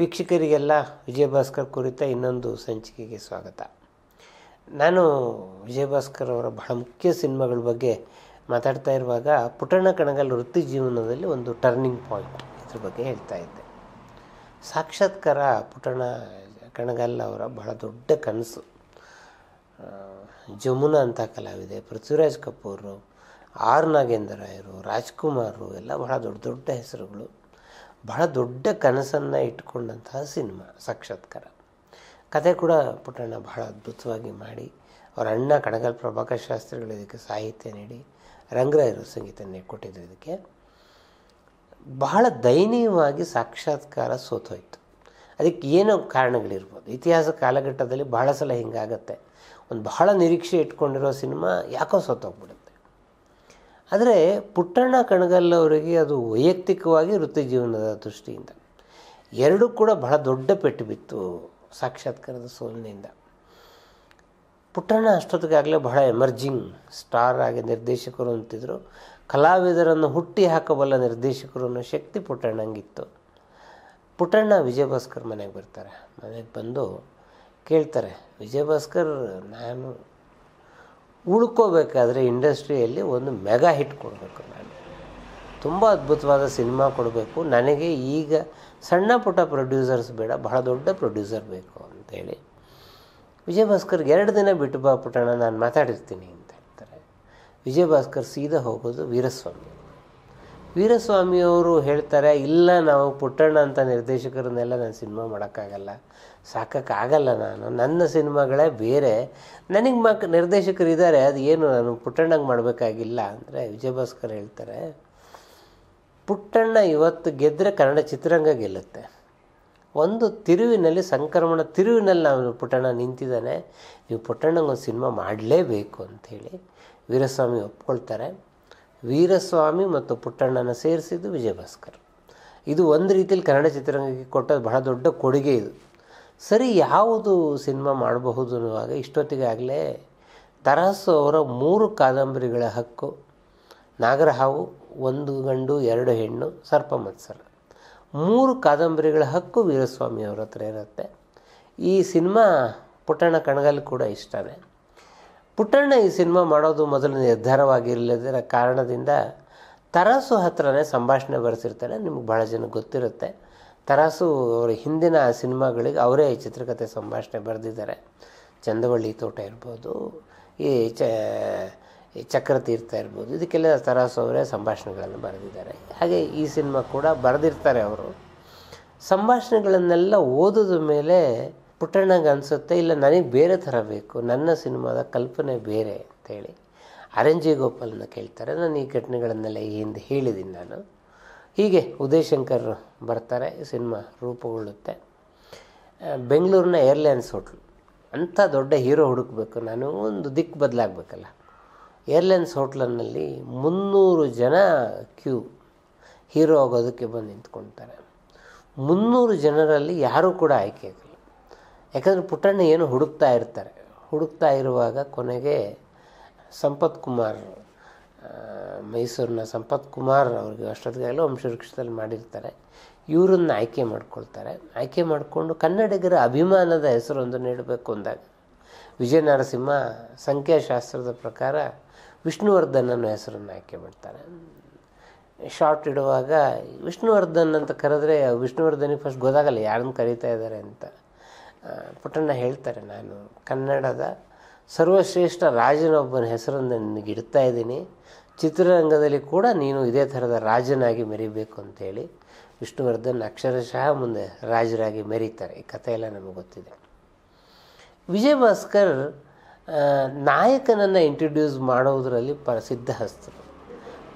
ವೀಕ್ಷಕರಿಗೆಲ್ಲ ವಿಜಯಭಾಸ್ಕರ್ ಕುರಿತ ಇನ್ನೊಂದು ಸಂಚಿಕೆಗೆ ಸ್ವಾಗತ ನಾನು ವಿಜಯಭಾಸ್ಕರ್ ಅವರ ಬಹಳ ಮುಖ್ಯ ಸಿನಿಮಾಗಳ ಬಗ್ಗೆ ಮಾತಾಡ್ತಾ ಇರುವಾಗ ಪುಟಣ ಕಣಗಲ್ ವೃತ್ತಿ ಜೀವನದಲ್ಲಿ ಒಂದು ಟರ್ನಿಂಗ್ ಪಾಯಿಂಟ್ ಇದ್ರ ಬಗ್ಗೆ ಹೇಳ್ತಾ ಇದ್ದೆ ಸಾಕ್ಷಾತ್ಕಾರ ಪುಟಣ ಕಣಗಲ್ ಅವರ ಬಹಳ ದೊಡ್ಡ ಕನಸು ಜಮುನಾ ಅಂತ ಕಲಾವಿದೆ ಪೃಥ್ವಿರಾಜ್ ಕಪೂರು ಆರ್ ನಾಗೇಂದ್ರ ರಾಯರು ರಾಜ್ಕುಮಾರು ಎಲ್ಲ ಬಹಳ ದೊಡ್ಡ ದೊಡ್ಡ ಹೆಸರುಗಳು ಬಹಳ ದೊಡ್ಡ ಕನಸನ್ನು ಇಟ್ಕೊಂಡಂತಹ ಸಿನಿಮಾ ಸಾಕ್ಷಾತ್ಕಾರ ಕತೆ ಕೂಡ ಪುಟ್ಟಣ್ಣ ಬಹಳ ಅದ್ಭುತವಾಗಿ ಮಾಡಿ ಅವರ ಅಣ್ಣ ಕಣಗಲ್ ಪ್ರಭಾಕರ್ ಶಾಸ್ತ್ರಿಗಳು ಇದಕ್ಕೆ ಸಾಹಿತ್ಯ ನೀಡಿ ಇರೋ ಸಂಗೀತ ಕೊಟ್ಟಿದ್ದರು ಇದಕ್ಕೆ ಬಹಳ ದಯನೀಯವಾಗಿ ಸಾಕ್ಷಾತ್ಕಾರ ಸೋತೋಯ್ತು ಅದಕ್ಕೆ ಏನೋ ಕಾರಣಗಳಿರ್ಬೋದು ಇತಿಹಾಸ ಕಾಲಘಟ್ಟದಲ್ಲಿ ಬಹಳ ಸಲ ಹಿಂಗಾಗತ್ತೆ ಒಂದು ಬಹಳ ನಿರೀಕ್ಷೆ ಇಟ್ಕೊಂಡಿರೋ ಸಿನಿಮಾ ಯಾಕೋ ಸೋತೋಗ್ಬಿಡುತ್ತೆ ಆದರೆ ಪುಟ್ಟಣ್ಣ ಕಣಗಲ್ ಅವರಿಗೆ ಅದು ವೈಯಕ್ತಿಕವಾಗಿ ವೃತ್ತಿ ಜೀವನದ ದೃಷ್ಟಿಯಿಂದ ಎರಡೂ ಕೂಡ ಬಹಳ ದೊಡ್ಡ ಪೆಟ್ಟು ಬಿತ್ತು ಸಾಕ್ಷಾತ್ಕಾರದ ಸೋಲಿನಿಂದ ಪುಟ್ಟಣ್ಣ ಅಷ್ಟೊತ್ತಿಗಾಗಲೇ ಬಹಳ ಎಮರ್ಜಿಂಗ್ ಸ್ಟಾರ್ ಆಗಿ ನಿರ್ದೇಶಕರು ಅಂತಿದ್ದರು ಕಲಾವಿದರನ್ನು ಹುಟ್ಟಿ ಹಾಕಬಲ್ಲ ನಿರ್ದೇಶಕರು ಅನ್ನೋ ಶಕ್ತಿ ಪುಟ್ಟಣ್ಣಂಗಿತ್ತು ಪುಟ್ಟಣ್ಣ ವಿಜಯಭಾಸ್ಕರ್ ಮನೆಗೆ ಬರ್ತಾರೆ ಮನೆಗೆ ಬಂದು ಕೇಳ್ತಾರೆ ವಿಜಯಭಾಸ್ಕರ್ ನಾನು ಉಳ್ಕೋಬೇಕಾದ್ರೆ ಇಂಡಸ್ಟ್ರಿಯಲ್ಲಿ ಒಂದು ಮೆಗಾ ಹಿಟ್ ಕೊಡಬೇಕು ನಾನು ತುಂಬ ಅದ್ಭುತವಾದ ಸಿನಿಮಾ ಕೊಡಬೇಕು ನನಗೆ ಈಗ ಸಣ್ಣ ಪುಟ್ಟ ಪ್ರೊಡ್ಯೂಸರ್ಸ್ ಬೇಡ ಬಹಳ ದೊಡ್ಡ ಪ್ರೊಡ್ಯೂಸರ್ ಬೇಕು ಅಂತೇಳಿ ವಿಜಯ್ ಭಾಸ್ಕರ್ಗೆ ಎರಡು ದಿನ ಬಿಟ್ಟು ಬಾ ನಾನು ಮಾತಾಡಿರ್ತೀನಿ ಅಂತ ಹೇಳ್ತಾರೆ ವಿಜಯ ಭಾಸ್ಕರ್ ಸೀದಾ ಹೋಗೋದು ವೀರಸ್ವಾಮಿ ವೀರಸ್ವಾಮಿಯವರು ಹೇಳ್ತಾರೆ ಇಲ್ಲ ನಾವು ಪುಟ್ಟಣ್ಣ ಅಂತ ನಿರ್ದೇಶಕರನ್ನೆಲ್ಲ ನಾನು ಸಿನಿಮಾ ಮಾಡೋಕ್ಕಾಗಲ್ಲ ಸಾಕಕ್ಕಾಗಲ್ಲ ನಾನು ನನ್ನ ಸಿನಿಮಾಗಳೇ ಬೇರೆ ನನಗೆ ಮಕ್ ಇದ್ದಾರೆ ಅದು ಏನು ನಾನು ಪುಟ್ಟಣ್ಣಂಗೆ ಮಾಡಬೇಕಾಗಿಲ್ಲ ಅಂದರೆ ವಿಜಯಭಾಸ್ಕರ್ ಹೇಳ್ತಾರೆ ಪುಟ್ಟಣ್ಣ ಇವತ್ತು ಗೆದ್ದರೆ ಕನ್ನಡ ಚಿತ್ರರಂಗ ಗೆಲ್ಲುತ್ತೆ ಒಂದು ತಿರುವಿನಲ್ಲಿ ಸಂಕ್ರಮಣ ತಿರುವಿನಲ್ಲಿ ನಾನು ಪುಟ್ಟಣ್ಣ ನಿಂತಿದ್ದಾನೆ ನೀವು ಪುಟ್ಟಣ್ಣಂಗೆ ಒಂದು ಸಿನಿಮಾ ಮಾಡಲೇಬೇಕು ಅಂಥೇಳಿ ವೀರಸ್ವಾಮಿ ಒಪ್ಕೊಳ್ತಾರೆ ವೀರಸ್ವಾಮಿ ಮತ್ತು ಪುಟ್ಟಣ್ಣನ ಸೇರಿಸಿದ್ದು ವಿಜಯಭಾಸ್ಕರ್ ಇದು ಒಂದು ರೀತಿಯಲ್ಲಿ ಕನ್ನಡ ಚಿತ್ರರಂಗಕ್ಕೆ ಕೊಟ್ಟ ಬಹಳ ದೊಡ್ಡ ಕೊಡುಗೆ ಇದು ಸರಿ ಯಾವುದು ಸಿನಿಮಾ ಮಾಡಬಹುದು ಅನ್ನುವಾಗ ಇಷ್ಟೊತ್ತಿಗಾಗಲೇ ತರಾಸು ಅವರ ಮೂರು ಕಾದಂಬರಿಗಳ ಹಕ್ಕು ನಾಗರಹಾವು ಒಂದು ಗಂಡು ಎರಡು ಹೆಣ್ಣು ಸರ್ಪ ಮತ್ಸರ ಮೂರು ಕಾದಂಬರಿಗಳ ಹಕ್ಕು ವೀರಸ್ವಾಮಿ ಅವರ ಹತ್ರ ಇರುತ್ತೆ ಈ ಸಿನಿಮಾ ಪುಟ್ಟಣ್ಣ ಕಣಗಲ್ ಕೂಡ ಇಷ್ಟವೇ ಪುಟ್ಟಣ್ಣ ಈ ಸಿನಿಮಾ ಮಾಡೋದು ಮೊದಲು ನಿರ್ಧಾರವಾಗಿಲ್ಲದರ ಕಾರಣದಿಂದ ತರಾಸು ಹತ್ರನೇ ಸಂಭಾಷಣೆ ಬರೆಸಿರ್ತಾರೆ ನಿಮ್ಗೆ ಭಾಳ ಜನ ಗೊತ್ತಿರುತ್ತೆ ತರಾಸು ಅವರ ಹಿಂದಿನ ಸಿನಿಮಾಗಳಿಗೆ ಅವರೇ ಈ ಚಿತ್ರಕಥೆ ಸಂಭಾಷಣೆ ಬರೆದಿದ್ದಾರೆ ಚಂದವಳ್ಳಿ ತೋಟ ಇರ್ಬೋದು ಈ ಚ ಈ ಚಕ್ರತೀರ್ಥ ಇರ್ಬೋದು ಇದಕ್ಕೆಲ್ಲ ತರಾಸು ಅವರೇ ಸಂಭಾಷಣೆಗಳನ್ನು ಬರೆದಿದ್ದಾರೆ ಹಾಗೆ ಈ ಸಿನಿಮಾ ಕೂಡ ಬರೆದಿರ್ತಾರೆ ಅವರು ಸಂಭಾಷಣೆಗಳನ್ನೆಲ್ಲ ಓದೋದ ಮೇಲೆ ಪುಟ್ಟಣ್ಣಗೆ ಅನಿಸುತ್ತೆ ಇಲ್ಲ ನನಗೆ ಬೇರೆ ಥರ ಬೇಕು ನನ್ನ ಸಿನಿಮಾದ ಕಲ್ಪನೆ ಬೇರೆ ಅಂತೇಳಿ ಅರಂಜಿ ಗೋಪಾಲ್ನ ಕೇಳ್ತಾರೆ ನಾನು ಈ ಘಟನೆಗಳನ್ನೆಲ್ಲ ಈ ಹಿಂದೆ ಹೇಳಿದ್ದೀನಿ ನಾನು ಹೀಗೆ ಉದಯಶಂಕರ್ ಬರ್ತಾರೆ ಸಿನಿಮಾ ರೂಪುಗೊಳ್ಳುತ್ತೆ ಬೆಂಗಳೂರಿನ ಏರ್ಲೈನ್ಸ್ ಹೋಟ್ಲು ಅಂಥ ದೊಡ್ಡ ಹೀರೋ ಹುಡುಕಬೇಕು ನಾನು ಒಂದು ದಿಕ್ಕು ಬದಲಾಗಬೇಕಲ್ಲ ಏರ್ಲೈನ್ಸ್ ಹೋಟ್ಲನ್ನಲ್ಲಿ ಮುನ್ನೂರು ಜನ ಕ್ಯೂ ಹೀರೋ ಆಗೋದಕ್ಕೆ ಬಂದು ನಿಂತ್ಕೊಳ್ತಾರೆ ಮುನ್ನೂರು ಜನರಲ್ಲಿ ಯಾರೂ ಕೂಡ ಆಯ್ಕೆ ಯಾಕಂದರೆ ಪುಟ್ಟಣ್ಣ ಏನು ಹುಡುಕ್ತಾ ಇರ್ತಾರೆ ಹುಡುಕ್ತಾ ಇರುವಾಗ ಕೊನೆಗೆ ಸಂಪತ್ ಕುಮಾರ್ ಮೈಸೂರಿನ ಸಂಪತ್ ಕುಮಾರ್ ಅವ್ರಿಗೆ ಅಷ್ಟೊತ್ತಿಗೆಲ್ಲ ವಂಶವೃಕ್ಷದಲ್ಲಿ ಮಾಡಿರ್ತಾರೆ ಇವರನ್ನ ಆಯ್ಕೆ ಮಾಡ್ಕೊಳ್ತಾರೆ ಆಯ್ಕೆ ಮಾಡಿಕೊಂಡು ಕನ್ನಡಿಗರ ಅಭಿಮಾನದ ಹೆಸರೊಂದು ನೀಡಬೇಕು ಅಂದಾಗ ವಿಜಯನರಸಿಂಹ ಸಂಖ್ಯಾಶಾಸ್ತ್ರದ ಪ್ರಕಾರ ವಿಷ್ಣುವರ್ಧನನ ಹೆಸರನ್ನು ಆಯ್ಕೆ ಮಾಡ್ತಾರೆ ಶಾರ್ಟ್ ಇಡುವಾಗ ವಿಷ್ಣುವರ್ಧನ್ ಅಂತ ಕರೆದ್ರೆ ವಿಷ್ಣುವರ್ಧನಿಗೆ ಫಸ್ಟ್ ಗೊತ್ತಾಗಲ್ಲ ಯಾರನ್ನು ಕರೀತಾ ಇದ್ದಾರೆ ಅಂತ ಪುಟ್ಟಣ್ಣ ಹೇಳ್ತಾರೆ ನಾನು ಕನ್ನಡದ ಸರ್ವಶ್ರೇಷ್ಠ ರಾಜನೊಬ್ಬನ ಹೆಸರನ್ನು ಇಡ್ತಾ ಇದ್ದೀನಿ ಚಿತ್ರರಂಗದಲ್ಲಿ ಕೂಡ ನೀನು ಇದೇ ಥರದ ರಾಜನಾಗಿ ಮೆರಿಬೇಕು ಅಂತೇಳಿ ವಿಷ್ಣುವರ್ಧನ್ ಅಕ್ಷರಶಃ ಮುಂದೆ ರಾಜರಾಗಿ ಮೆರೀತಾರೆ ಈ ಕಥೆ ಎಲ್ಲ ನಮಗೆ ಗೊತ್ತಿದೆ ವಿಜಯ್ ಭಾಸ್ಕರ್ ನಾಯಕನನ್ನು ಇಂಟ್ರೊಡ್ಯೂಸ್ ಮಾಡೋದರಲ್ಲಿ ಪ್ರಸಿದ್ಧ ಹಸ್ತರು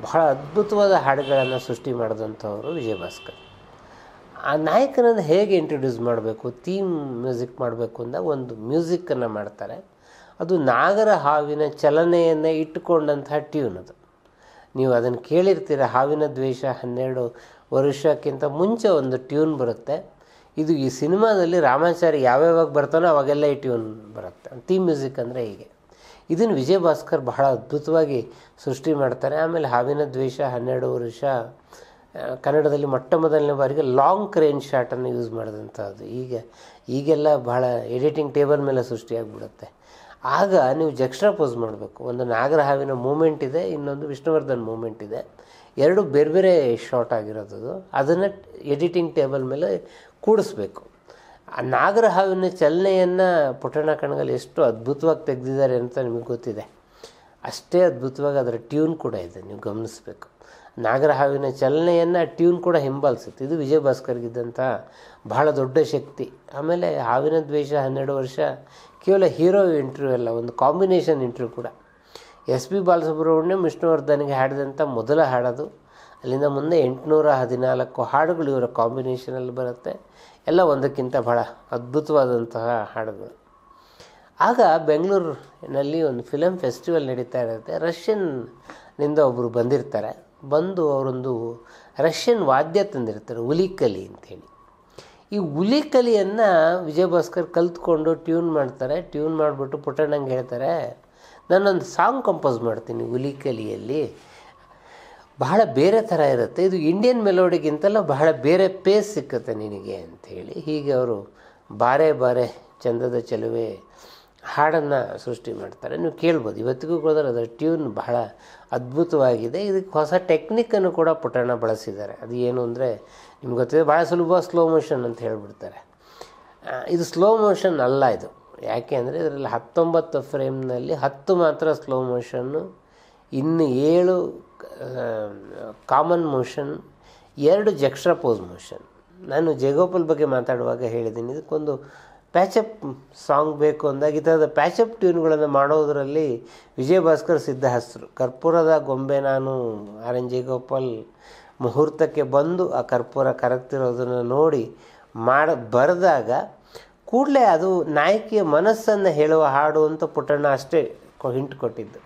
ಬಹಳ ಅದ್ಭುತವಾದ ಹಾಡುಗಳನ್ನು ಸೃಷ್ಟಿ ಮಾಡಿದಂಥವರು ವಿಜಯ್ ಭಾಸ್ಕರ್ ಆ ನಾಯಕನನ್ನು ಹೇಗೆ ಇಂಟ್ರೊಡ್ಯೂಸ್ ಮಾಡಬೇಕು ಥೀಮ್ ಮ್ಯೂಸಿಕ್ ಮಾಡಬೇಕು ಅಂದ ಒಂದು ಮ್ಯೂಸಿಕ್ಕನ್ನು ಮಾಡ್ತಾರೆ ಅದು ನಾಗರ ಹಾವಿನ ಚಲನೆಯನ್ನು ಇಟ್ಟುಕೊಂಡಂತಹ ಟ್ಯೂನ್ ಅದು ನೀವು ಅದನ್ನು ಕೇಳಿರ್ತೀರ ಹಾವಿನ ದ್ವೇಷ ಹನ್ನೆರಡು ವರ್ಷಕ್ಕಿಂತ ಮುಂಚೆ ಒಂದು ಟ್ಯೂನ್ ಬರುತ್ತೆ ಇದು ಈ ಸಿನಿಮಾದಲ್ಲಿ ರಾಮಾಚಾರ್ಯ ಯಾವ್ಯಾವಾಗ ಬರ್ತಾನೋ ಅವಾಗೆಲ್ಲ ಈ ಟ್ಯೂನ್ ಬರುತ್ತೆ ಥೀಮ್ ಮ್ಯೂಸಿಕ್ ಅಂದರೆ ಹೀಗೆ ಇದನ್ನು ವಿಜಯ್ ಭಾಸ್ಕರ್ ಬಹಳ ಅದ್ಭುತವಾಗಿ ಸೃಷ್ಟಿ ಮಾಡ್ತಾರೆ ಆಮೇಲೆ ಹಾವಿನ ದ್ವೇಷ ಹನ್ನೆರಡು ವರ್ಷ ಕನ್ನಡದಲ್ಲಿ ಮೊಟ್ಟ ಮೊದಲನೇ ಬಾರಿಗೆ ಲಾಂಗ್ ಕ್ರೇನ್ ಶಾಟನ್ನು ಯೂಸ್ ಮಾಡಿದಂಥದ್ದು ಈಗ ಈಗೆಲ್ಲ ಬಹಳ ಎಡಿಟಿಂಗ್ ಟೇಬಲ್ ಮೇಲೆ ಸೃಷ್ಟಿಯಾಗಿಬಿಡುತ್ತೆ ಆಗ ನೀವು ಪೋಸ್ ಮಾಡಬೇಕು ಒಂದು ನಾಗರ ಹಾವಿನ ಮೂಮೆಂಟ್ ಇದೆ ಇನ್ನೊಂದು ವಿಷ್ಣುವರ್ಧನ್ ಮೂಮೆಂಟ್ ಇದೆ ಎರಡು ಬೇರೆ ಬೇರೆ ಶಾರ್ಟ್ ಆಗಿರೋದು ಅದನ್ನು ಎಡಿಟಿಂಗ್ ಟೇಬಲ್ ಮೇಲೆ ಕೂಡಿಸ್ಬೇಕು ಆ ನಾಗರ ಹಾವಿನ ಚಲನೆಯನ್ನು ಪುಟ್ಟಣ ಕಣಗಲ್ಲಿ ಎಷ್ಟು ಅದ್ಭುತವಾಗಿ ತೆಗೆದಿದ್ದಾರೆ ಅಂತ ನಿಮಗೆ ಗೊತ್ತಿದೆ ಅಷ್ಟೇ ಅದ್ಭುತವಾಗಿ ಅದರ ಟ್ಯೂನ್ ಕೂಡ ಇದೆ ನೀವು ಗಮನಿಸಬೇಕು ಹಾವಿನ ಚಲನೆಯನ್ನು ಟ್ಯೂನ್ ಕೂಡ ಹಿಂಬಾಲಿಸುತ್ತೆ ಇದು ವಿಜಯ ಭಾಸ್ಕರ್ಗಿದ್ದಂಥ ಬಹಳ ದೊಡ್ಡ ಶಕ್ತಿ ಆಮೇಲೆ ಹಾವಿನ ದ್ವೇಷ ಹನ್ನೆರಡು ವರ್ಷ ಕೇವಲ ಹೀರೋ ಇಂಟ್ರ್ಯೂ ಅಲ್ಲ ಒಂದು ಕಾಂಬಿನೇಷನ್ ಇಂಟ್ರ್ಯೂ ಕೂಡ ಎಸ್ ಪಿ ಬಾಲಸುಬ್ರಹ್ಮಣ್ಯಂ ವಿಷ್ಣುವರ್ಧನ್ಗೆ ಹಾಡಿದಂಥ ಮೊದಲ ಹಾಡದು ಅಲ್ಲಿಂದ ಮುಂದೆ ಎಂಟುನೂರ ಹದಿನಾಲ್ಕು ಹಾಡುಗಳು ಇವರ ಕಾಂಬಿನೇಷನಲ್ಲಿ ಬರುತ್ತೆ ಎಲ್ಲ ಒಂದಕ್ಕಿಂತ ಬಹಳ ಅದ್ಭುತವಾದಂತಹ ಹಾಡುಗಳು ಆಗ ಬೆಂಗಳೂರಿನಲ್ಲಿ ಒಂದು ಫಿಲಮ್ ಫೆಸ್ಟಿವಲ್ ನಡೀತಾ ಇರುತ್ತೆ ರಷ್ಯನ್ನಿಂದ ಒಬ್ಬರು ಬಂದಿರ್ತಾರೆ ಬಂದು ಅವರೊಂದು ರಷ್ಯನ್ ವಾದ್ಯ ತಂದಿರ್ತಾರೆ ಹುಲಿಕಲಿ ಅಂತೇಳಿ ಈ ಹುಲಿಕಲಿಯನ್ನು ವಿಜಯ್ ಭಾಸ್ಕರ್ ಕಲ್ತ್ಕೊಂಡು ಟ್ಯೂನ್ ಮಾಡ್ತಾರೆ ಟ್ಯೂನ್ ಮಾಡಿಬಿಟ್ಟು ಪುಟ್ಟಣ್ಣಂಗೆ ಹೇಳ್ತಾರೆ ನಾನೊಂದು ಸಾಂಗ್ ಕಂಪೋಸ್ ಮಾಡ್ತೀನಿ ಹುಲಿಕಲಿಯಲ್ಲಿ ಬಹಳ ಬೇರೆ ಥರ ಇರುತ್ತೆ ಇದು ಇಂಡಿಯನ್ ಮೆಲೋಡಿಗಿಂತಲ್ಲ ಬಹಳ ಬೇರೆ ಪೇಸ್ ಸಿಕ್ಕುತ್ತೆ ನಿನಗೆ ಅಂಥೇಳಿ ಹೀಗೆ ಅವರು ಬಾರೆ ಬಾರೆ ಚಂದದ ಚೆಲುವೆ ಹಾಡನ್ನು ಸೃಷ್ಟಿ ಮಾಡ್ತಾರೆ ನೀವು ಕೇಳ್ಬೋದು ಇವತ್ತಿಗೂ ಕೂಡ ಅದರ ಟ್ಯೂನ್ ಬಹಳ ಅದ್ಭುತವಾಗಿದೆ ಇದಕ್ಕೆ ಹೊಸ ಟೆಕ್ನಿಕ್ಕನ್ನು ಕೂಡ ಪುಟಾಣ ಬಳಸಿದ್ದಾರೆ ಅದು ಏನು ಅಂದರೆ ನಿಮ್ಗೆ ಗೊತ್ತಿದೆ ಭಾಳ ಸುಲಭ ಸ್ಲೋ ಮೋಷನ್ ಅಂತ ಹೇಳಿಬಿಡ್ತಾರೆ ಇದು ಸ್ಲೋ ಮೋಷನ್ ಅಲ್ಲ ಇದು ಯಾಕೆ ಅಂದರೆ ಇದರಲ್ಲಿ ಹತ್ತೊಂಬತ್ತು ಫ್ರೇಮ್ನಲ್ಲಿ ಹತ್ತು ಮಾತ್ರ ಸ್ಲೋ ಮೋಷನ್ನು ಇನ್ನು ಏಳು ಕಾಮನ್ ಮೋಷನ್ ಎರಡು ಜೆಕ್ಸ್ಟ್ರಾ ಪೋಸ್ ಮೋಷನ್ ನಾನು ಜಯಗೋಪಾಲ್ ಬಗ್ಗೆ ಮಾತಾಡುವಾಗ ಹೇಳಿದ್ದೀನಿ ಇದಕ್ಕೊಂದು ಪ್ಯಾಚಪ್ ಸಾಂಗ್ ಬೇಕು ಅಂದಾಗ ಈ ಥರದ ಪ್ಯಾಚಪ್ ಟ್ಯೂನ್ಗಳನ್ನು ಮಾಡೋದರಲ್ಲಿ ವಿಜಯ ಭಾಸ್ಕರ್ ಸಿದ್ಧ ಕರ್ಪೂರದ ಗೊಂಬೆ ನಾನು ಆರ್ ಎನ್ ಗೋಪಾಲ್ ಮುಹೂರ್ತಕ್ಕೆ ಬಂದು ಆ ಕರ್ಪೂರ ಕರಗ್ತಿರೋದನ್ನು ನೋಡಿ ಮಾಡ ಬರೆದಾಗ ಕೂಡಲೇ ಅದು ನಾಯಕಿಯ ಮನಸ್ಸನ್ನು ಹೇಳುವ ಹಾಡು ಅಂತ ಪುಟ್ಟಣ್ಣ ಅಷ್ಟೇ ಹಿಂಟ್ ಕೊಟ್ಟಿದ್ದು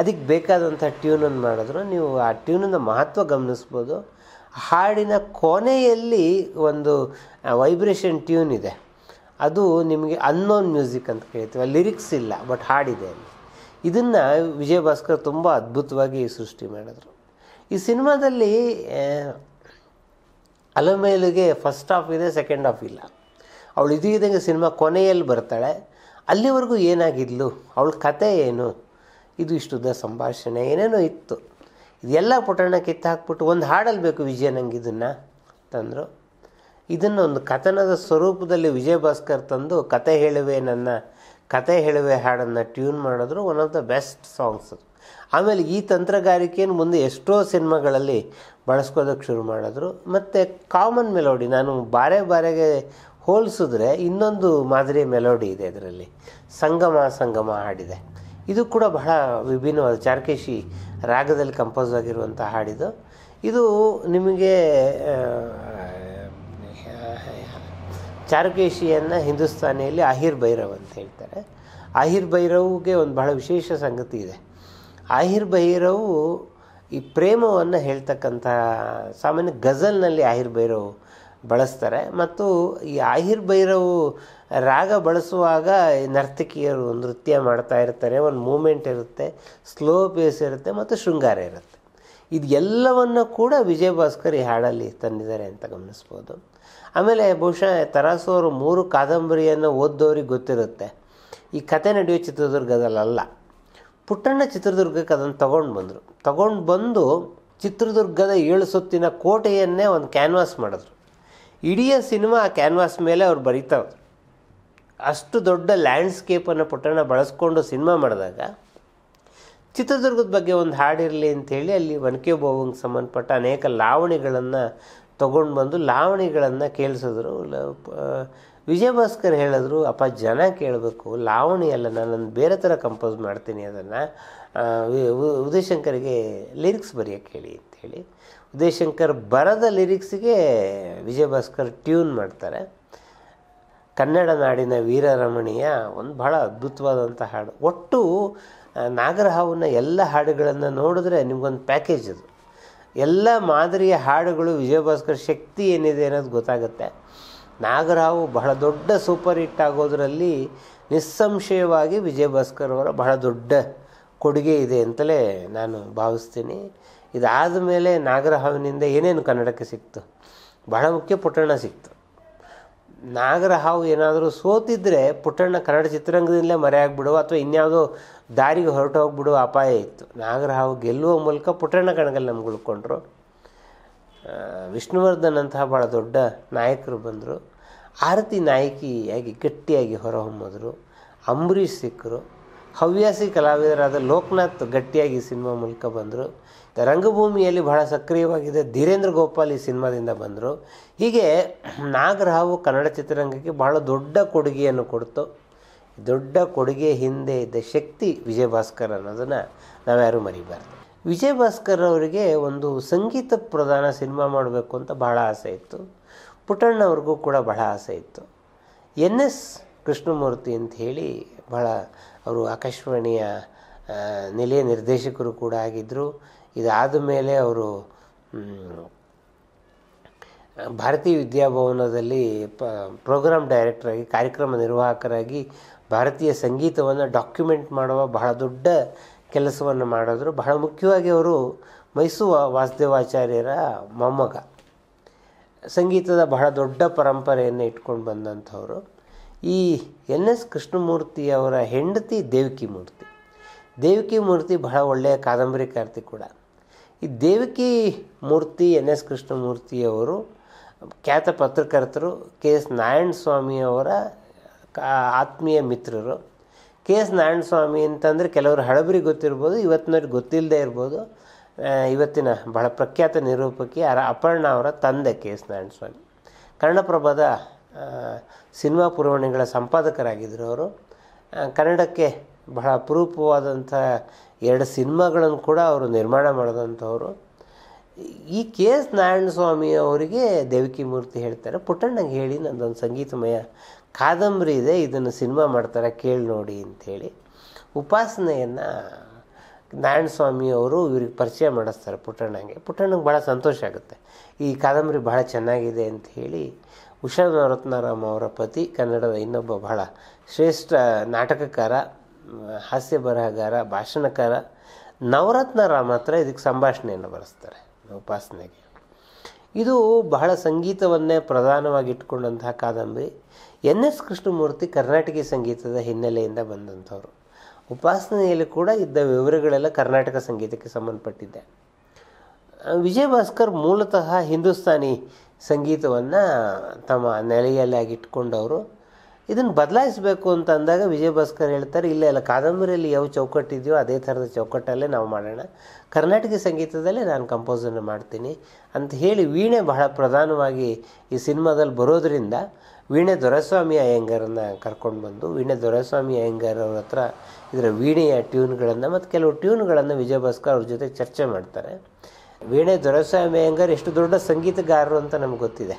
ಅದಕ್ಕೆ ಬೇಕಾದಂಥ ಟ್ಯೂನನ್ನು ಮಾಡಿದ್ರು ನೀವು ಆ ಟ್ಯೂನಿಂದ ಮಹತ್ವ ಗಮನಿಸ್ಬೋದು ಹಾಡಿನ ಕೊನೆಯಲ್ಲಿ ಒಂದು ವೈಬ್ರೇಷನ್ ಟ್ಯೂನ್ ಇದೆ ಅದು ನಿಮಗೆ ಅನ್ನೋನ್ ಮ್ಯೂಸಿಕ್ ಅಂತ ಕೇಳ್ತೀವಿ ಲಿರಿಕ್ಸ್ ಇಲ್ಲ ಬಟ್ ಹಾಡಿದೆ ಅಲ್ಲಿ ಇದನ್ನು ವಿಜಯ ಭಾಸ್ಕರ್ ತುಂಬ ಅದ್ಭುತವಾಗಿ ಸೃಷ್ಟಿ ಮಾಡಿದ್ರು ಈ ಸಿನಿಮಾದಲ್ಲಿ ಅಲಮೇಲಿಗೆ ಫಸ್ಟ್ ಹಾಫ್ ಇದೆ ಸೆಕೆಂಡ್ ಹಾಫ್ ಇಲ್ಲ ಅವಳು ಇದು ಇದ್ದಂಗೆ ಸಿನಿಮಾ ಕೊನೆಯಲ್ಲಿ ಬರ್ತಾಳೆ ಅಲ್ಲಿವರೆಗೂ ಏನಾಗಿದ್ಲು ಅವಳ ಕತೆ ಏನು ಇದು ಇಷ್ಟುದ ಸಂಭಾಷಣೆ ಏನೇನೋ ಇತ್ತು ಇದೆಲ್ಲ ಪುಟಾಣ ಕಿತ್ತು ಹಾಕ್ಬಿಟ್ಟು ಒಂದು ಹಾಡಲ್ಲಿ ಬೇಕು ವಿಜಯ ನಂಗೆ ಇದನ್ನು ತಂದರು ಇದನ್ನು ಒಂದು ಕಥನದ ಸ್ವರೂಪದಲ್ಲಿ ವಿಜಯಭಾಸ್ಕರ್ ತಂದು ಕತೆ ಹೇಳುವೆ ನನ್ನ ಕತೆ ಹೇಳುವೆ ಹಾಡನ್ನು ಟ್ಯೂನ್ ಮಾಡಿದ್ರು one of the best songs ಆಮೇಲೆ ಈ ತಂತ್ರಗಾರಿಕೆಯನ್ನು ಮುಂದೆ ಎಷ್ಟೋ ಸಿನಿಮಾಗಳಲ್ಲಿ ಬಳಸ್ಕೋದಕ್ಕೆ ಶುರು ಮಾಡಿದ್ರು ಮತ್ತು ಕಾಮನ್ ಮೆಲೋಡಿ ನಾನು ಬಾರೆ ಬಾರೆಗೆ ಹೋಲಿಸಿದ್ರೆ ಇನ್ನೊಂದು ಮಾದರಿಯ ಮೆಲೋಡಿ ಇದೆ ಇದರಲ್ಲಿ ಸಂಗಮ ಸಂಗಮ ಹಾಡಿದೆ ಇದು ಕೂಡ ಬಹಳ ವಿಭಿನ್ನವಾದ ಚಾರ್ಕೇಶಿ ರಾಗದಲ್ಲಿ ಕಂಪೋಸ್ ಆಗಿರುವಂಥ ಹಾಡಿದು ಇದು ನಿಮಗೆ ಚಾರುಕೇಶಿಯನ್ನು ಹಿಂದೂಸ್ತಾನಿಯಲ್ಲಿ ಅಹಿರ್ ಭೈರವ್ ಅಂತ ಹೇಳ್ತಾರೆ ಅಹಿರ್ ಭೈರವ್ಗೆ ಒಂದು ಬಹಳ ವಿಶೇಷ ಸಂಗತಿ ಇದೆ ಅಹಿರ್ ಭೈರವ್ ಈ ಪ್ರೇಮವನ್ನು ಹೇಳ್ತಕ್ಕಂಥ ಸಾಮಾನ್ಯ ಗಜಲ್ನಲ್ಲಿ ಆಹಿರ್ ಭೈರವ್ ಬಳಸ್ತಾರೆ ಮತ್ತು ಈ ಆಹಿರ್ ಭೈರವ್ ರಾಗ ಬಳಸುವಾಗ ನರ್ತಕಿಯರು ನೃತ್ಯ ಮಾಡ್ತಾ ಇರ್ತಾರೆ ಒಂದು ಮೂಮೆಂಟ್ ಇರುತ್ತೆ ಸ್ಲೋ ಪೇಸ್ ಇರುತ್ತೆ ಮತ್ತು ಶೃಂಗಾರ ಇರುತ್ತೆ ಇದು ಎಲ್ಲವನ್ನು ಕೂಡ ವಿಜಯ ಭಾಸ್ಕರ್ ಈ ಹಾಡಲ್ಲಿ ತಂದಿದ್ದಾರೆ ಅಂತ ಗಮನಿಸ್ಬೋದು ಆಮೇಲೆ ಬಹುಶಃ ತರಾಸು ಅವರು ಮೂರು ಕಾದಂಬರಿಯನ್ನು ಓದೋರಿಗೆ ಗೊತ್ತಿರುತ್ತೆ ಈ ಕತೆ ನಡೆಯೋ ಚಿತ್ರದುರ್ಗದಲ್ಲ ಪುಟ್ಟಣ್ಣ ಚಿತ್ರದುರ್ಗಕ್ಕೆ ಅದನ್ನು ತಗೊಂಡು ಬಂದರು ತಗೊಂಡು ಬಂದು ಚಿತ್ರದುರ್ಗದ ಏಳು ಸುತ್ತಿನ ಕೋಟೆಯನ್ನೇ ಒಂದು ಕ್ಯಾನ್ವಾಸ್ ಮಾಡಿದ್ರು ಇಡೀ ಸಿನಿಮಾ ಆ ಕ್ಯಾನ್ವಾಸ್ ಮೇಲೆ ಅವ್ರು ಬರೀತಾವ್ರು ಅಷ್ಟು ದೊಡ್ಡ ಲ್ಯಾಂಡ್ಸ್ಕೇಪನ್ನು ಪುಟ್ಟಣ್ಣ ಬಳಸ್ಕೊಂಡು ಸಿನಿಮಾ ಮಾಡಿದಾಗ ಚಿತ್ರದುರ್ಗದ ಬಗ್ಗೆ ಒಂದು ಹಾಡಿರಲಿ ಅಂತೇಳಿ ಅಲ್ಲಿ ಒನಕೆ ಬೋವಂಗೆ ಸಂಬಂಧಪಟ್ಟ ಅನೇಕ ಲಾವಣಿಗಳನ್ನು ತೊಗೊಂಡು ಬಂದು ಲಾವಣಿಗಳನ್ನು ಕೇಳಿಸಿದ್ರು ವಿಜಯಭಾಸ್ಕರ್ ಹೇಳಿದ್ರು ಅಪ್ಪ ಜನ ಕೇಳಬೇಕು ಲಾವಣಿ ಅಲ್ಲ ನಾನು ಬೇರೆ ಥರ ಕಂಪೋಸ್ ಮಾಡ್ತೀನಿ ಅದನ್ನು ಉದಯಶಂಕರಿಗೆ ಲಿರಿಕ್ಸ್ ಬರೆಯೋಕ್ಕೆ ಹೇಳಿ ಅಂಥೇಳಿ ಉದಯಶಂಕರ್ ಬರದ ಲಿರಿಕ್ಸಿಗೆ ವಿಜಯಭಾಸ್ಕರ್ ಟ್ಯೂನ್ ಮಾಡ್ತಾರೆ ಕನ್ನಡ ನಾಡಿನ ವೀರರಮಣೀಯ ಒಂದು ಭಾಳ ಅದ್ಭುತವಾದಂಥ ಹಾಡು ಒಟ್ಟು ನಾಗರಹಾವನ್ನ ಎಲ್ಲ ಹಾಡುಗಳನ್ನು ನೋಡಿದ್ರೆ ನಿಮಗೊಂದು ಪ್ಯಾಕೇಜ್ ಅದು ಎಲ್ಲ ಮಾದರಿಯ ಹಾಡುಗಳು ವಿಜಯಭಾಸ್ಕರ್ ಶಕ್ತಿ ಏನಿದೆ ಅನ್ನೋದು ಗೊತ್ತಾಗುತ್ತೆ ಹಾವು ಬಹಳ ದೊಡ್ಡ ಸೂಪರ್ ಹಿಟ್ ಆಗೋದರಲ್ಲಿ ನಿಸ್ಸಂಶಯವಾಗಿ ವಿಜಯಭಾಸ್ಕರ್ ಅವರ ಬಹಳ ದೊಡ್ಡ ಕೊಡುಗೆ ಇದೆ ಅಂತಲೇ ನಾನು ಭಾವಿಸ್ತೀನಿ ಇದಾದ ಮೇಲೆ ನಾಗರಹಾವಿನಿಂದ ಏನೇನು ಕನ್ನಡಕ್ಕೆ ಸಿಕ್ತು ಬಹಳ ಮುಖ್ಯ ಪುಟ್ಟಣ್ಣ ಸಿಕ್ತು ಹಾವು ಏನಾದರೂ ಸೋತಿದ್ದರೆ ಪುಟ್ಟಣ್ಣ ಕನ್ನಡ ಚಿತ್ರರಂಗದಿಂದಲೇ ಮರೆಯಾಗ್ಬಿಡುವ ಅಥವಾ ಇನ್ಯಾವುದೋ ದಾರಿಗೆ ಹೊರಟು ಹೋಗ್ಬಿಡುವ ಅಪಾಯ ಇತ್ತು ನಾಗರಹಾವು ಗೆಲ್ಲುವ ಮೂಲಕ ಪುಟ್ಟಣ್ಣ ಕಣಗಲ್ ನಮ್ಗೆ ಉಳ್ಕೊಂಡ್ರು ವಿಷ್ಣುವರ್ಧನ್ ಅಂತಹ ಭಾಳ ದೊಡ್ಡ ನಾಯಕರು ಬಂದರು ಆರತಿ ನಾಯಕಿಯಾಗಿ ಗಟ್ಟಿಯಾಗಿ ಹೊರಹೊಮ್ಮಿದ್ರು ಅಂಬರೀಷ್ ಸಿಕ್ಕರು ಹವ್ಯಾಸಿ ಕಲಾವಿದರಾದ ಲೋಕನಾಥ್ ಗಟ್ಟಿಯಾಗಿ ಸಿನಿಮಾ ಮೂಲಕ ಬಂದರು ರಂಗಭೂಮಿಯಲ್ಲಿ ಬಹಳ ಸಕ್ರಿಯವಾಗಿದ್ದ ಧೀರೇಂದ್ರ ಗೋಪಾಲ್ ಈ ಸಿನಿಮಾದಿಂದ ಬಂದರು ಹೀಗೆ ನಾಗರಹಾವು ಕನ್ನಡ ಚಿತ್ರರಂಗಕ್ಕೆ ಬಹಳ ದೊಡ್ಡ ಕೊಡುಗೆಯನ್ನು ಕೊಡ್ತು ದೊಡ್ಡ ಕೊಡುಗೆ ಹಿಂದೆ ಇದ್ದ ಶಕ್ತಿ ವಿಜಯಭಾಸ್ಕರ್ ಅನ್ನೋದನ್ನು ನಾವ್ಯಾರೂ ಮರಿಬಾರ್ದು ವಿಜಯಭಾಸ್ಕರ್ ಅವರಿಗೆ ಒಂದು ಸಂಗೀತ ಪ್ರಧಾನ ಸಿನಿಮಾ ಮಾಡಬೇಕು ಅಂತ ಬಹಳ ಆಸೆ ಇತ್ತು ಪುಟಣ್ಣವ್ರಿಗೂ ಕೂಡ ಬಹಳ ಆಸೆ ಇತ್ತು ಎನ್ ಎಸ್ ಕೃಷ್ಣಮೂರ್ತಿ ಅಂತ ಹೇಳಿ ಬಹಳ ಅವರು ಆಕಾಶವಾಣಿಯ ನೆಲೆಯ ನಿರ್ದೇಶಕರು ಕೂಡ ಆಗಿದ್ದರು ಇದಾದ ಮೇಲೆ ಅವರು ಭಾರತೀಯ ವಿದ್ಯಾಭವನದಲ್ಲಿ ಪ ಪ್ರೋಗ್ರಾಮ್ ಡೈರೆಕ್ಟರಾಗಿ ಕಾರ್ಯಕ್ರಮ ನಿರ್ವಾಹಕರಾಗಿ ಭಾರತೀಯ ಸಂಗೀತವನ್ನು ಡಾಕ್ಯುಮೆಂಟ್ ಮಾಡುವ ಬಹಳ ದೊಡ್ಡ ಕೆಲಸವನ್ನು ಮಾಡಿದ್ರು ಬಹಳ ಮುಖ್ಯವಾಗಿ ಅವರು ಮೈಸೂರು ವಾಸುದೇವಾಚಾರ್ಯರ ಮೊಮ್ಮಗ ಸಂಗೀತದ ಬಹಳ ದೊಡ್ಡ ಪರಂಪರೆಯನ್ನು ಇಟ್ಕೊಂಡು ಬಂದಂಥವರು ಈ ಎನ್ ಎಸ್ ಕೃಷ್ಣಮೂರ್ತಿಯವರ ಹೆಂಡತಿ ದೇವಕಿ ಮೂರ್ತಿ ದೇವಕಿ ಮೂರ್ತಿ ಬಹಳ ಒಳ್ಳೆಯ ಕಾದಂಬರಿಕಾರ್ತಿ ಕೂಡ ಈ ದೇವಕಿ ಮೂರ್ತಿ ಎನ್ ಎಸ್ ಕೃಷ್ಣಮೂರ್ತಿಯವರು ಖ್ಯಾತ ಪತ್ರಕರ್ತರು ಕೆ ಎಸ್ ನಾರಾಯಣ ಆತ್ಮೀಯ ಮಿತ್ರರು ಕೆ ಎಸ್ ನಾರಾಯಣ ಸ್ವಾಮಿ ಅಂತಂದರೆ ಕೆಲವರು ಹಳಬರಿಗೆ ಗೊತ್ತಿರ್ಬೋದು ಇವತ್ತಿನವ್ರಿಗೆ ಗೊತ್ತಿಲ್ಲದೆ ಇರ್ಬೋದು ಇವತ್ತಿನ ಬಹಳ ಪ್ರಖ್ಯಾತ ನಿರೂಪಕಿ ಅರ ಅಪರ್ಣ ಅವರ ತಂದೆ ಕೆ ಎಸ್ ನಾರಾಯಣ ಸ್ವಾಮಿ ಕನ್ನಡಪ್ರಭದ ಸಿನಿಮಾ ಪುರವಣಿಗಳ ಸಂಪಾದಕರಾಗಿದ್ದರು ಅವರು ಕನ್ನಡಕ್ಕೆ ಬಹಳ ಅಪರೂಪವಾದಂಥ ಎರಡು ಸಿನಿಮಾಗಳನ್ನು ಕೂಡ ಅವರು ನಿರ್ಮಾಣ ಮಾಡಿದಂಥವರು ಈ ಕೆ ಎಸ್ ನಾರಾಯಣ ಸ್ವಾಮಿ ಅವರಿಗೆ ದೇವಿಕಿ ಮೂರ್ತಿ ಹೇಳ್ತಾರೆ ಪುಟ್ಟಣ್ಣಗೆ ಹೇಳಿ ನಂದೊಂದು ಸಂಗೀತಮಯ ಕಾದಂಬರಿ ಇದೆ ಇದನ್ನು ಸಿನಿಮಾ ಮಾಡ್ತಾರೆ ಕೇಳಿ ನೋಡಿ ಅಂಥೇಳಿ ಉಪಾಸನೆಯನ್ನು ನಾರಾಯಣ ಸ್ವಾಮಿ ಅವರು ಇವ್ರಿಗೆ ಪರಿಚಯ ಮಾಡಿಸ್ತಾರೆ ಪುಟ್ಟಣ್ಣಗೆ ಪುಟ್ಟಣ್ಣಗೆ ಭಾಳ ಸಂತೋಷ ಆಗುತ್ತೆ ಈ ಕಾದಂಬರಿ ಭಾಳ ಚೆನ್ನಾಗಿದೆ ಅಂತ ಹೇಳಿ ಉಷಾ ನರತ್ನಾರಾಮ್ ಅವರ ಪತಿ ಕನ್ನಡದ ಇನ್ನೊಬ್ಬ ಬಹಳ ಶ್ರೇಷ್ಠ ನಾಟಕಕಾರ ಹಾಸ್ಯ ಬರಹಗಾರ ಭಾಷಣಕಾರ ನವರತ್ನರಾಮ್ ಹತ್ರ ಇದಕ್ಕೆ ಸಂಭಾಷಣೆಯನ್ನು ಬರೆಸ್ತಾರೆ ಉಪಾಸನೆಗೆ ಇದು ಬಹಳ ಸಂಗೀತವನ್ನೇ ಪ್ರಧಾನವಾಗಿ ಇಟ್ಕೊಂಡಂತಹ ಕಾದಂಬರಿ ಎನ್ ಎಸ್ ಕೃಷ್ಣಮೂರ್ತಿ ಕರ್ನಾಟಕ ಸಂಗೀತದ ಹಿನ್ನೆಲೆಯಿಂದ ಬಂದಂಥವ್ರು ಉಪಾಸನೆಯಲ್ಲಿ ಕೂಡ ಇದ್ದ ವಿವರಗಳೆಲ್ಲ ಕರ್ನಾಟಕ ಸಂಗೀತಕ್ಕೆ ಸಂಬಂಧಪಟ್ಟಿದ್ದೆ ವಿಜಯಭಾಸ್ಕರ್ ಮೂಲತಃ ಹಿಂದೂಸ್ತಾನಿ ಸಂಗೀತವನ್ನು ತಮ್ಮ ನೆಲೆಯಲ್ಲಾಗಿಟ್ಕೊಂಡವರು ಇದನ್ನು ಬದಲಾಯಿಸಬೇಕು ಅಂತ ಅಂದಾಗ ವಿಜಯ ಭಾಸ್ಕರ್ ಹೇಳ್ತಾರೆ ಇಲ್ಲ ಅಲ್ಲ ಕಾದಂಬರಿಯಲ್ಲಿ ಯಾವ ಚೌಕಟ್ಟಿದೆಯೋ ಅದೇ ಥರದ ಚೌಕಟ್ಟಲ್ಲೇ ನಾವು ಮಾಡೋಣ ಕರ್ನಾಟಕ ಸಂಗೀತದಲ್ಲೇ ನಾನು ಕಂಪೋಸನ್ನು ಮಾಡ್ತೀನಿ ಅಂತ ಹೇಳಿ ವೀಣೆ ಬಹಳ ಪ್ರಧಾನವಾಗಿ ಈ ಸಿನಿಮಾದಲ್ಲಿ ಬರೋದರಿಂದ ವೀಣೆ ದೊರೆಸ್ವಾಮಿ ಅಯ್ಯಂಗಾರನ್ನು ಕರ್ಕೊಂಡು ಬಂದು ವೀಣೆ ದೊರೆಸ್ವಾಮಿ ಅಯ್ಯಂಗಾರ್ ಅವ್ರ ಹತ್ರ ಇದರ ವೀಣೆಯ ಟ್ಯೂನ್ಗಳನ್ನು ಮತ್ತು ಕೆಲವು ಟ್ಯೂನ್ಗಳನ್ನು ವಿಜಯ ಭಾಸ್ಕರ್ ಅವ್ರ ಜೊತೆ ಚರ್ಚೆ ಮಾಡ್ತಾರೆ ವೀಣೆ ದೊರೆಸ್ವಾಮಿ ಅಯ್ಯಂಗಾರ್ ಎಷ್ಟು ದೊಡ್ಡ ಸಂಗೀತಗಾರರು ಅಂತ ನಮ್ಗೆ ಗೊತ್ತಿದೆ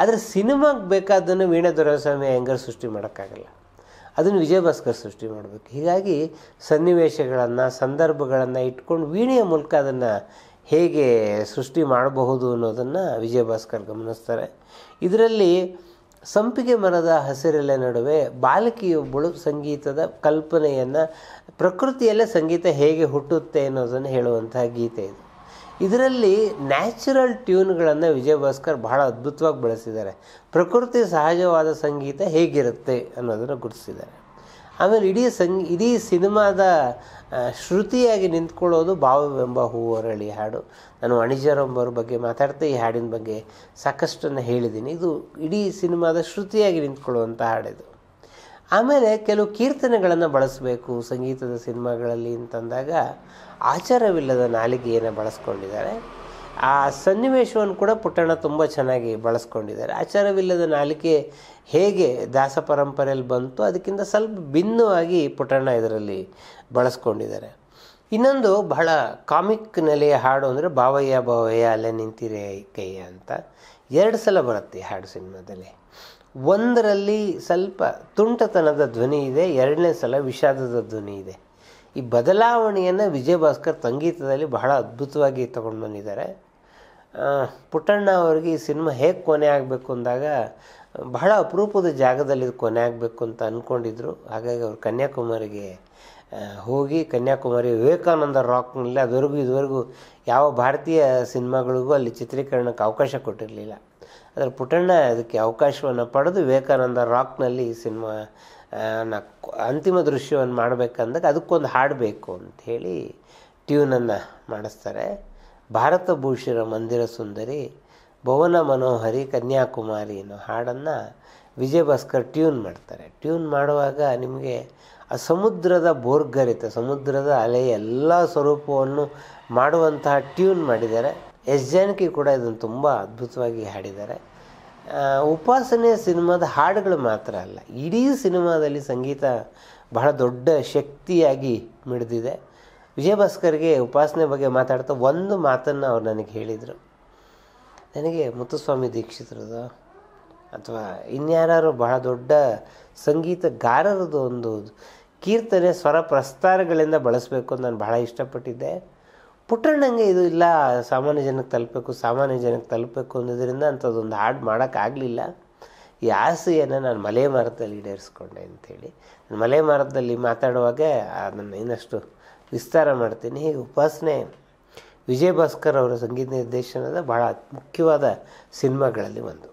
ಆದರೆ ಸಿನಿಮಾಗೆ ಬೇಕಾದನ್ನು ವೀಣೆ ದೊರೆಸ್ವಾಮಿ ಅಯ್ಯಂಗಾರ್ ಸೃಷ್ಟಿ ಮಾಡೋಕ್ಕಾಗಲ್ಲ ಅದನ್ನು ವಿಜಯ ಭಾಸ್ಕರ್ ಸೃಷ್ಟಿ ಮಾಡಬೇಕು ಹೀಗಾಗಿ ಸನ್ನಿವೇಶಗಳನ್ನು ಸಂದರ್ಭಗಳನ್ನು ಇಟ್ಕೊಂಡು ವೀಣೆಯ ಮೂಲಕ ಅದನ್ನು ಹೇಗೆ ಸೃಷ್ಟಿ ಮಾಡಬಹುದು ಅನ್ನೋದನ್ನು ವಿಜಯ ಭಾಸ್ಕರ್ ಗಮನಿಸ್ತಾರೆ ಇದರಲ್ಲಿ ಸಂಪಿಗೆ ಮರದ ಹಸಿರೆಲೆ ನಡುವೆ ಬಾಲಕಿಯೊಬ್ಬಳು ಸಂಗೀತದ ಕಲ್ಪನೆಯನ್ನು ಪ್ರಕೃತಿಯಲ್ಲೇ ಸಂಗೀತ ಹೇಗೆ ಹುಟ್ಟುತ್ತೆ ಅನ್ನೋದನ್ನು ಹೇಳುವಂತಹ ಗೀತೆ ಇದು ಇದರಲ್ಲಿ ನ್ಯಾಚುರಲ್ ಟ್ಯೂನ್ಗಳನ್ನು ವಿಜಯ್ ಭಾಸ್ಕರ್ ಬಹಳ ಅದ್ಭುತವಾಗಿ ಬಳಸಿದ್ದಾರೆ ಪ್ರಕೃತಿ ಸಹಜವಾದ ಸಂಗೀತ ಹೇಗಿರುತ್ತೆ ಅನ್ನೋದನ್ನು ಗುರುತಿಸಿದ್ದಾರೆ ಆಮೇಲೆ ಇಡೀ ಸಂ ಇಡೀ ಸಿನಿಮಾದ ಶ್ರುತಿಯಾಗಿ ನಿಂತ್ಕೊಳ್ಳೋದು ಭಾವವೆಂಬ ಹೂವರಳಿ ಹಾಡು ನಾನು ವಾಣಿಜ್ಯರಂಬವ್ರ ಬಗ್ಗೆ ಮಾತಾಡ್ತಾ ಈ ಹಾಡಿನ ಬಗ್ಗೆ ಸಾಕಷ್ಟನ್ನು ಹೇಳಿದ್ದೀನಿ ಇದು ಇಡೀ ಸಿನಿಮಾದ ಶ್ರುತಿಯಾಗಿ ನಿಂತ್ಕೊಳ್ಳುವಂಥ ಹಾಡಿದು ಆಮೇಲೆ ಕೆಲವು ಕೀರ್ತನೆಗಳನ್ನು ಬಳಸಬೇಕು ಸಂಗೀತದ ಸಿನಿಮಾಗಳಲ್ಲಿ ಅಂತಂದಾಗ ಆಚಾರವಿಲ್ಲದ ನಾಲಿಗೆಯನ್ನು ಬಳಸ್ಕೊಂಡಿದ್ದಾರೆ ಆ ಸನ್ನಿವೇಶವನ್ನು ಕೂಡ ಪುಟ್ಟಣ್ಣ ತುಂಬ ಚೆನ್ನಾಗಿ ಬಳಸ್ಕೊಂಡಿದ್ದಾರೆ ಆಚಾರವಿಲ್ಲದ ನಾಲಿಕೆ ಹೇಗೆ ದಾಸ ಪರಂಪರೆಯಲ್ಲಿ ಬಂತು ಅದಕ್ಕಿಂತ ಸ್ವಲ್ಪ ಭಿನ್ನವಾಗಿ ಪುಟ್ಟಣ್ಣ ಇದರಲ್ಲಿ ಬಳಸ್ಕೊಂಡಿದ್ದಾರೆ ಇನ್ನೊಂದು ಬಹಳ ಕಾಮಿಕ್ ನೆಲೆಯ ಹಾಡು ಅಂದರೆ ಭಾವಯ್ಯ ಭಾವಯ್ಯ ಅಲ್ಲೇ ನಿಂತಿರೇ ಕೈಯ ಅಂತ ಎರಡು ಸಲ ಬರುತ್ತೆ ಹಾಡು ಸಿನಿಮಾದಲ್ಲಿ ಒಂದರಲ್ಲಿ ಸ್ವಲ್ಪ ತುಂಟತನದ ಧ್ವನಿ ಇದೆ ಎರಡನೇ ಸಲ ವಿಷಾದದ ಧ್ವನಿ ಇದೆ ಈ ಬದಲಾವಣೆಯನ್ನು ವಿಜಯಭಾಸ್ಕರ್ ಸಂಗೀತದಲ್ಲಿ ಬಹಳ ಅದ್ಭುತವಾಗಿ ತಗೊಂಡು ಬಂದಿದ್ದಾರೆ ಪುಟ್ಟಣ್ಣ ಅವ್ರಿಗೆ ಈ ಸಿನಿಮಾ ಹೇಗೆ ಕೊನೆ ಆಗಬೇಕು ಅಂದಾಗ ಬಹಳ ಅಪರೂಪದ ಜಾಗದಲ್ಲಿ ಇದು ಕೊನೆ ಆಗಬೇಕು ಅಂತ ಅಂದ್ಕೊಂಡಿದ್ರು ಹಾಗಾಗಿ ಅವರು ಕನ್ಯಾಕುಮಾರಿಗೆ ಹೋಗಿ ಕನ್ಯಾಕುಮಾರಿ ವಿವೇಕಾನಂದ ರಾಕ್ನಲ್ಲಿ ಅದವರೆಗೂ ಇದುವರೆಗೂ ಯಾವ ಭಾರತೀಯ ಸಿನಿಮಾಗಳಿಗೂ ಅಲ್ಲಿ ಚಿತ್ರೀಕರಣಕ್ಕೆ ಅವಕಾಶ ಕೊಟ್ಟಿರಲಿಲ್ಲ ಆದರೆ ಪುಟ್ಟಣ್ಣ ಅದಕ್ಕೆ ಅವಕಾಶವನ್ನು ಪಡೆದು ವಿವೇಕಾನಂದ ರಾಕ್ನಲ್ಲಿ ಈ ಸಿನಿಮಾ ಅಂತಿಮ ದೃಶ್ಯವನ್ನು ಮಾಡಬೇಕಂದಾಗ ಅದಕ್ಕೊಂದು ಹಾಡಬೇಕು ಅಂತ ಹೇಳಿ ಟ್ಯೂನನ್ನು ಮಾಡಿಸ್ತಾರೆ ಭಾರತಭೂಷಣ ಮಂದಿರ ಸುಂದರಿ ಭುವನ ಮನೋಹರಿ ಕನ್ಯಾಕುಮಾರಿ ಅನ್ನೋ ಹಾಡನ್ನು ವಿಜಯ್ ಭಾಸ್ಕರ್ ಟ್ಯೂನ್ ಮಾಡ್ತಾರೆ ಟ್ಯೂನ್ ಮಾಡುವಾಗ ನಿಮಗೆ ಆ ಸಮುದ್ರದ ಬೋರ್ಗರಿತ ಸಮುದ್ರದ ಅಲೆಯ ಎಲ್ಲ ಸ್ವರೂಪವನ್ನು ಮಾಡುವಂತಹ ಟ್ಯೂನ್ ಮಾಡಿದ್ದಾರೆ ಎಸ್ ಜಾನಕಿ ಕೂಡ ಇದನ್ನು ತುಂಬ ಅದ್ಭುತವಾಗಿ ಹಾಡಿದ್ದಾರೆ ಉಪಾಸನೆಯ ಸಿನಿಮಾದ ಹಾಡುಗಳು ಮಾತ್ರ ಅಲ್ಲ ಇಡೀ ಸಿನಿಮಾದಲ್ಲಿ ಸಂಗೀತ ಬಹಳ ದೊಡ್ಡ ಶಕ್ತಿಯಾಗಿ ಮಿಡಿದಿದೆ ವಿಜಯಭಾಸ್ಕರ್ಗೆ ಉಪಾಸನೆ ಬಗ್ಗೆ ಮಾತಾಡ್ತಾ ಒಂದು ಮಾತನ್ನು ಅವ್ರು ನನಗೆ ಹೇಳಿದರು ನನಗೆ ಮುತ್ತುಸ್ವಾಮಿ ದೀಕ್ಷಿತರದು ಅಥವಾ ಇನ್ಯಾರು ಬಹಳ ದೊಡ್ಡ ಸಂಗೀತಗಾರರದು ಒಂದು ಕೀರ್ತನೆ ಸ್ವರ ಪ್ರಸ್ತಾರಗಳಿಂದ ಬಳಸಬೇಕು ಅಂತ ನಾನು ಬಹಳ ಇಷ್ಟಪಟ್ಟಿದ್ದೆ ಪುಟ್ಟಣ್ಣಂಗೆ ಇದು ಇಲ್ಲ ಸಾಮಾನ್ಯ ಜನಕ್ಕೆ ತಲುಪಬೇಕು ಸಾಮಾನ್ಯ ಜನಕ್ಕೆ ತಲುಪಬೇಕು ಅನ್ನೋದರಿಂದ ಅಂಥದ್ದೊಂದು ಹಾಡು ಮಾಡೋಕ್ಕಾಗಲಿಲ್ಲ ಈ ಆಸೆಯನ್ನು ನಾನು ಮಲೆ ಮಾರದಲ್ಲಿ ಈಡೇರಿಸ್ಕೊಂಡೆ ಅಂಥೇಳಿ ಮಲೆ ಮಾರದಲ್ಲಿ ಮಾತಾಡುವಾಗ ಅದನ್ನು ಇನ್ನಷ್ಟು ವಿಸ್ತಾರ ಮಾಡ್ತೀನಿ ಹೀಗೆ ಉಪಾಸನೆ ವಿಜಯ್ ಭಾಸ್ಕರ್ ಅವರ ಸಂಗೀತ ನಿರ್ದೇಶನದ ಬಹಳ ಮುಖ್ಯವಾದ ಸಿನಿಮಾಗಳಲ್ಲಿ ಒಂದು